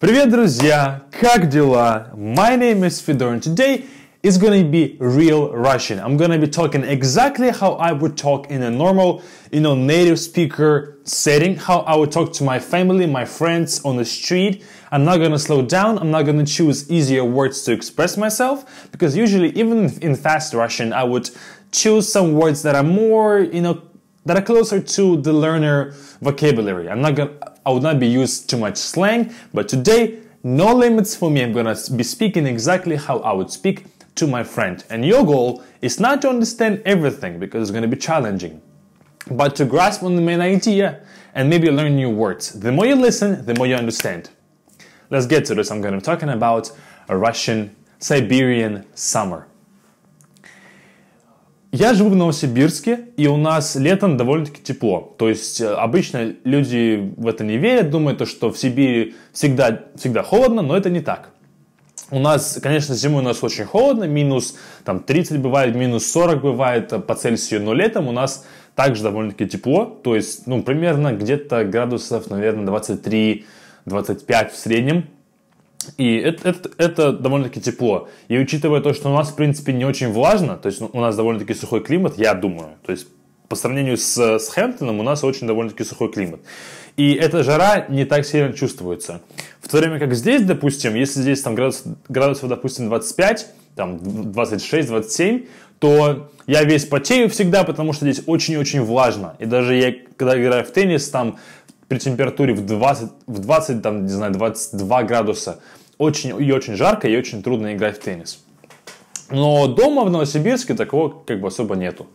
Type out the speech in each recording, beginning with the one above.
Привет, друзья! Как дела? My name is Fedor and today is gonna be real Russian. I'm gonna be talking exactly how I would talk in a normal, you know, native speaker setting, how I would talk to my family, my friends on the street. I'm not gonna slow down, I'm not gonna choose easier words to express myself, because usually even in fast Russian I would choose some words that are more, you know, that are closer to the learner vocabulary. I'm not gonna, I would not be used too much slang, but today, no limits for me. I'm gonna be speaking exactly how I would speak to my friend. And your goal is not to understand everything because it's gonna be challenging, but to grasp on the main idea and maybe learn new words. The more you listen, the more you understand. Let's get to this. I'm gonna be talking about a Russian Siberian summer. Я живу в Новосибирске, и у нас летом довольно-таки тепло. То есть э, обычно люди в это не верят, думают, что в Сибири всегда, всегда холодно, но это не так. У нас, конечно, зимой у нас очень холодно, минус там, 30 бывает, минус 40 бывает э, по Цельсию, но летом у нас также довольно-таки тепло, то есть, ну, примерно где-то градусов, наверное, 23-25 в среднем. И это, это, это довольно-таки тепло. И учитывая то, что у нас, в принципе, не очень влажно, то есть у нас довольно-таки сухой климат, я думаю. То есть по сравнению с, с Хэмптоном у нас очень довольно-таки сухой климат. И эта жара не так сильно чувствуется. В то время как здесь, допустим, если здесь там градус, градусов, допустим, 25, там 26, 27, то я весь потею всегда, потому что здесь очень-очень влажно. И даже я, когда играю в теннис, там при температуре в 20, в 20 там, не знаю, 22 градуса очень и очень жарко, и очень трудно играть в теннис. Но дома в Новосибирске такого как бы особо нету.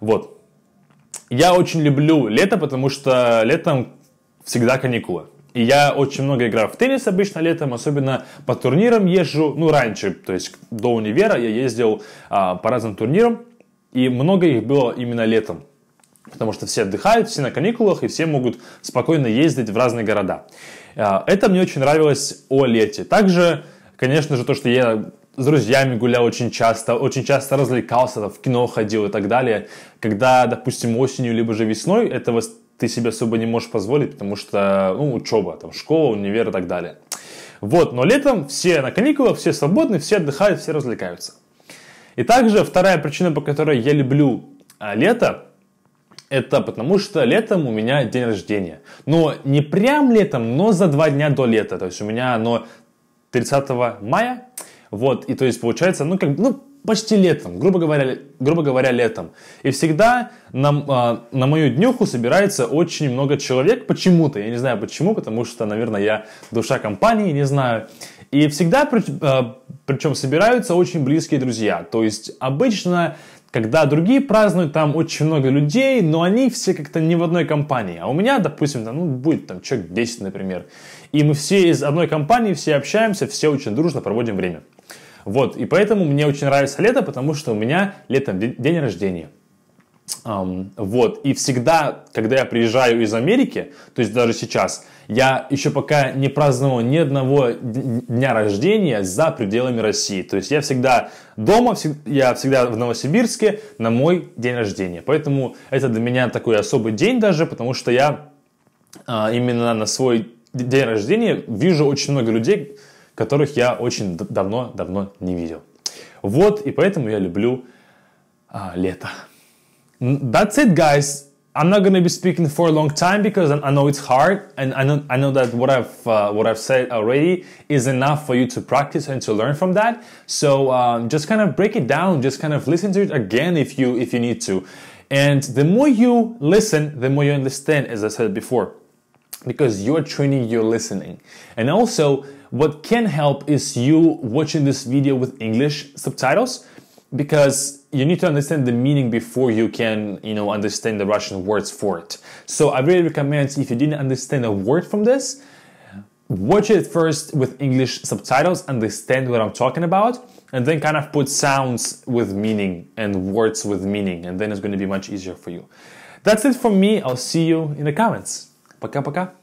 Вот. Я очень люблю лето, потому что летом всегда каникулы. И я очень много играю в теннис обычно летом, особенно по турнирам езжу. Ну, раньше, то есть до универа я ездил а, по разным турнирам, и много их было именно летом потому что все отдыхают, все на каникулах, и все могут спокойно ездить в разные города. А, это мне очень нравилось о лете. Также, конечно же, то, что я с друзьями гулял очень часто, очень часто развлекался, в кино ходил и так далее. Когда, допустим, осенью либо же весной, этого ты себе особо не можешь позволить, потому что, ну, учеба, там, школа, универ и так далее. Вот, но летом все на каникулах, все свободны, все отдыхают, все развлекаются. И также вторая причина, по которой я люблю а, лето – это потому что летом у меня день рождения. Но не прям летом, но за два дня до лета. То есть у меня оно 30 мая. Вот, и то есть получается, ну как бы, ну почти летом, грубо говоря, грубо говоря, летом. И всегда на, э, на мою днюху собирается очень много человек почему-то. Я не знаю почему, потому что, наверное, я душа компании, не знаю. И всегда, а, причем собираются очень близкие друзья. То есть обычно, когда другие празднуют, там очень много людей, но они все как-то не в одной компании. А у меня, допустим, там, ну, будет там человек 10, например. И мы все из одной компании, все общаемся, все очень дружно проводим время. Вот, и поэтому мне очень нравится лето, потому что у меня летом день рождения. Um, вот, и всегда, когда я приезжаю из Америки, то есть даже сейчас, я еще пока не праздновал ни одного дня рождения за пределами России. То есть я всегда дома, я всегда в Новосибирске на мой день рождения. Поэтому это для меня такой особый день даже, потому что я а, именно на свой день рождения вижу очень много людей, которых я очень давно-давно не видел. Вот, и поэтому я люблю а, лето. That's it, guys. I'm not going to be speaking for a long time because I know it's hard, and I know I know that what I've uh, what I've said already is enough for you to practice and to learn from that. So um, just kind of break it down, just kind of listen to it again if you if you need to, and the more you listen, the more you understand, as I said before, because you're training your listening, and also what can help is you watching this video with English subtitles because you need to understand the meaning before you can you know understand the russian words for it so i really recommend if you didn't understand a word from this watch it first with english subtitles understand what i'm talking about and then kind of put sounds with meaning and words with meaning and then it's going to be much easier for you that's it from me i'll see you in the comments пока пока